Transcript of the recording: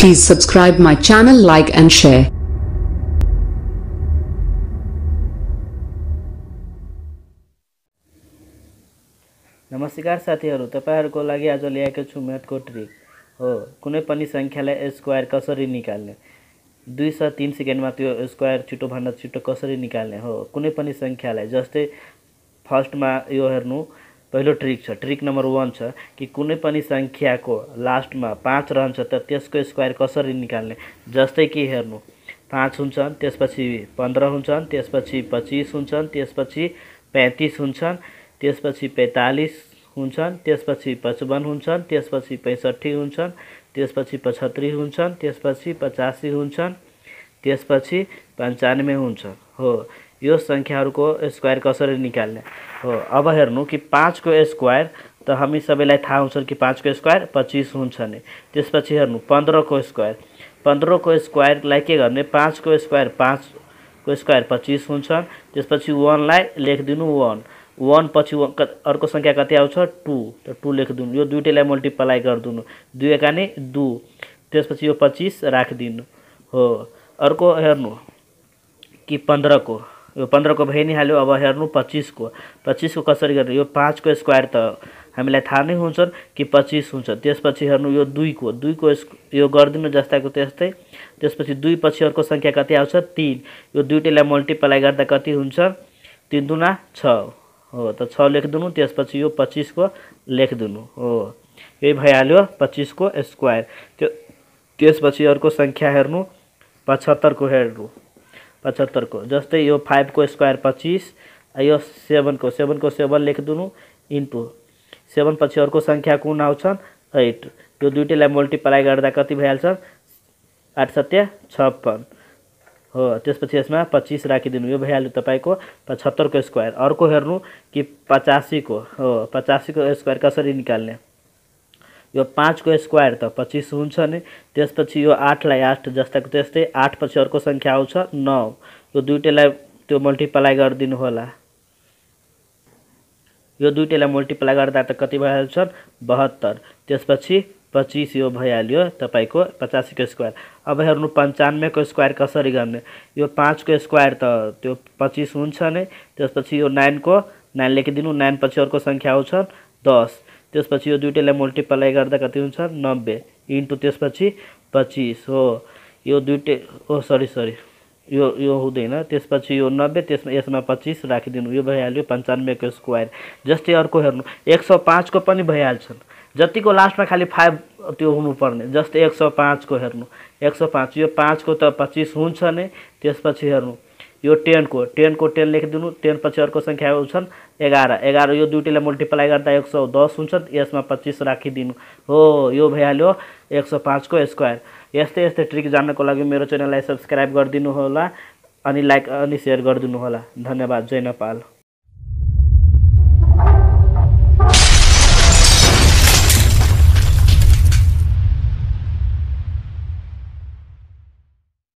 Please subscribe my channel, like and share. नमस्कार साथीहरू तपाईँहरूको लागि आज ल्याएको छु म्याथको ट्रिक हो कुनै पनि सङ्ख्यालाई स्क्वायर कसरी निकाल्ने दुई सय तिन सेकेन्डमा त्यो स्क्वायर छिटोभन्दा छिटो कसरी निकाल्ने हो कुनै पनि सङ्ख्यालाई जस्तै फर्स्टमा यो हेर्नु पहिलो ट्रिक छ ट्रिक नम्बर वान छ कि कुनै पनि सङ्ख्याको लास्टमा पाँच रहन्छ त त्यसको स्क्वायर कसरी निकाल्ने जस्तै कि हेर्नु पाँच हुन्छन् त्यसपछि पन्ध्र हुन्छन् त्यसपछि पच्चिस हुन्छन् त्यसपछि पैँतिस हुन्छन् त्यसपछि पैँतालिस हुन्छन् त्यसपछि पचपन्न हुन्छन् त्यसपछि पैँसठी हुन्छन् त्यसपछि पचहत्तरी हुन्छन् त्यसपछि पचासी हुन्छन् त्यसपछि पन्चानब्बे हुन्छन् हो यो सङ्ख्याहरूको स्क्वायर कसरी निकाल्ने हो अब हेर्नु कि पाँचको स्क्वायर त हामी सबैलाई थाहा हुन्छ कि पाँचको स्क्वायर पच्चिस हुन्छ नि त्यसपछि हेर्नु पन्ध्रको स्क्वायर पन्ध्रको स्क्वायरलाई के गर्ने पाँचको स्क्वायर पाँचको स्क्वायर पच्चिस हुन्छ त्यसपछि वानलाई लेखिदिनु वान वान पछि अर्को सङ्ख्या कति आउँछ टू त टू लेखिदिनु यो दुइटैलाई मल्टिप्लाई गरिदिनु दुई एकाने दु त्यसपछि यो पच्चिस राखिदिनु हो अर्को हेर्नु कि पन्ध्रको यो पन्ध्रको भइ नै हाल्यो अब हेर्नु पच्चिसको पच्चिसको कसरी गर्नु यो पाँचको स्क्वायर त हामीलाई थाहा नै हुन्छ कि पच्चिस हुन्छ त्यसपछि हेर्नु यो दुईको दुईको यो गरिदिनु जस्ताको त्यस्तै त्यसपछि दुई पछि अर्को सङ्ख्या कति आउँछ तिन यो दुइटैलाई मल्टिप्लाई गर्दा कति हुन्छ तिन दुना छ हो त छ लेखिदिनु त्यसपछि यो पच्चिसको लेखिदिनु हो यही भइहाल्यो पच्चिसको स्क्वायर त्यो त्यसपछि अर्को सङ्ख्या हेर्नु पचहत्तरको हेर्नु पचहत्तर को जस्ते यो को स्क्वायर पच्चीस यो को सेवन सेभेन लेखिदिनु इन्टु सेभेन पछि अर्को सङ्ख्या कुन आउँछन् एट यो दुइटैलाई मल्टिप्लाई कर आठ सत्य छप्पन हो त्यसपछि यसमा पच्चिस भैया यो को पचहत्तर को स्क्वायर अर्को हेर्नु कि पचासी को हो पचासी को स्क्वायर कसरी निकलने यो पाँचको स्क्वायर त पच्चिस हुन्छ नि त्यसपछि यो आठलाई आठ जस्ताको त्यस्तै आठपछि अर्को सङ्ख्या आउँछ नौ यो दुइटैलाई त्यो मल्टिप्लाई गरिदिनु होला यो दुइटैलाई मल्टिप्लाई गर्दा त कति भइहाल्छन् बहत्तर त्यसपछि पच्चिस यो भइहाल्यो तपाईँको पचासीको स्क्वायर अब हेर्नु पन्चानब्बेको स्क्वायर कसरी गर्ने यो पाँचको स्क्वायर त त्यो पच्चिस हुन्छ नै त्यसपछि यो नाइनको नाइन लेखिदिनु नाइनपछि पछि अर्को सङ्ख्या आउँछ दस त्यसपछि यो दुइटैलाई मल्टिप्लाई गर्दा कति हुन्छ नब्बे इन्टु त्यसपछि पच्चिस हो यो दुइटै ओ सरी सरी यो यो हुँदैन त्यसपछि यो नब्बे त्यसमा यसमा पच्चिस राखिदिनु यो भइहाल्यो पन्चानब्बेको स्क्वायर जस्तै अर्को हेर्नु एक सौ पाँचको पनि भइहाल्छन् जतिको लास्टमा खालि फाइभ त्यो हुनुपर्ने जस्तै एक सौ पाँचको हेर्नु एक सौ पाँच यो पाँचको त पच्चिस हुन्छ नै त्यसपछि हेर्नु यो टेनको टेनको टेन लेखिदिनु टेन पछि अर्को सङ्ख्या हुन्छन् एघार एघार यो दुइटैलाई मल्टिप्लाई गर्दा एक सौ दस हुन्छन् यसमा पच्चिस राखिदिनु हो यो भइहाल्यो एक सौ पाँचको स्क्वायर यस्तै यस्तै ट्रिक जान्नको लागि मेरो च्यानललाई सब्सक्राइब गरिदिनु होला अनि लाइक अनि सेयर गरिदिनु होला धन्यवाद जय नेपाल